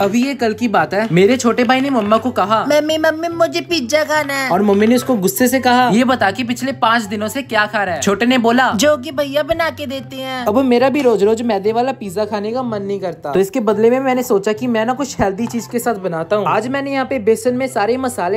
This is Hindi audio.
अभी ये कल की बात है मेरे छोटे भाई ने मम्मा को कहा मम्मी मम्मी मुझे पिज्जा खाना है और मम्मी ने उसको गुस्से से कहा ये बता कि पिछले पाँच दिनों से क्या खा रहा है छोटे ने बोला जो कि भैया बना के देते हैं अब मेरा भी रोज रोज मैदे वाला पिज्जा खाने का मन नहीं करता तो इसके बदले में मैंने सोचा की मैं ना कुछ हेल्दी चीज के साथ बनाता हूँ आज मैंने यहाँ पे बेसन में सारे मसाले